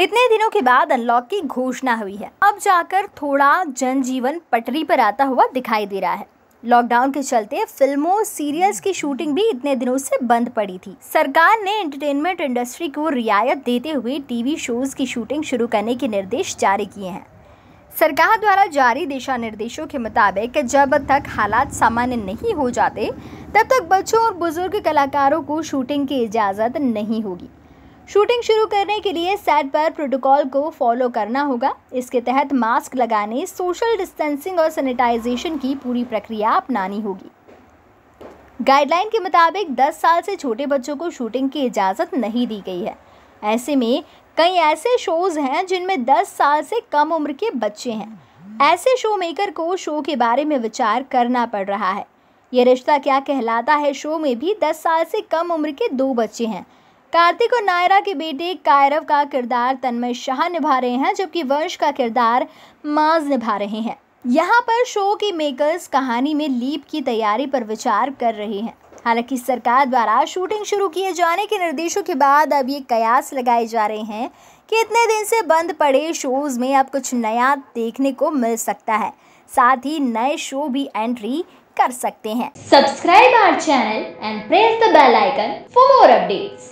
इतने दिनों के बाद अनलॉक की घोषणा हुई है अब जाकर थोड़ा जनजीवन पटरी पर आता हुआ दिखाई दे रहा है लॉकडाउन के चलते फिल्मों सीरियल्स की शूटिंग भी इतने दिनों से बंद पड़ी थी सरकार ने एंटरटेनमेंट इंडस्ट्री को रियायत देते हुए टीवी शोज की शूटिंग शुरू करने के निर्देश जारी किए हैं सरकार द्वारा जारी दिशा निर्देशों के मुताबिक जब तक हालात सामान्य नहीं हो जाते तब तक बच्चों और बुजुर्ग कलाकारों को शूटिंग की इजाज़त नहीं होगी शूटिंग शुरू करने के लिए सेट पर प्रोटोकॉल को फॉलो करना होगा इसके तहत मास्क लगाने सोशल डिस्टेंसिंग और सैनिटाइजेशन की पूरी प्रक्रिया अपनानी होगी गाइडलाइन के मुताबिक 10 साल से छोटे बच्चों को शूटिंग की इजाज़त नहीं दी गई है ऐसे में कई ऐसे शोज़ हैं जिनमें 10 साल से कम उम्र के बच्चे हैं ऐसे शो मेकर को शो के बारे में विचार करना पड़ रहा है ये रिश्ता क्या कहलाता है शो में भी 10 साल से कम उम्र के दो बच्चे हैं कार्तिक और नायरा के बेटे कायरव का किरदार तन्मय शाह निभा रहे हैं जबकि वंश का किरदार माज निभा रहे हैं यहाँ पर शो के मेकर्स कहानी में लीप की तैयारी पर विचार कर रहे हैं हालांकि सरकार द्वारा शूटिंग शुरू किए जाने के निर्देशों के बाद अब ये कयास लगाए जा रहे हैं कि इतने दिन से बंद पड़े शोज़ में अब कुछ नया देखने को मिल सकता है साथ ही नए शो भी एंट्री कर सकते हैं subscribe our channel and press the bell icon for more updates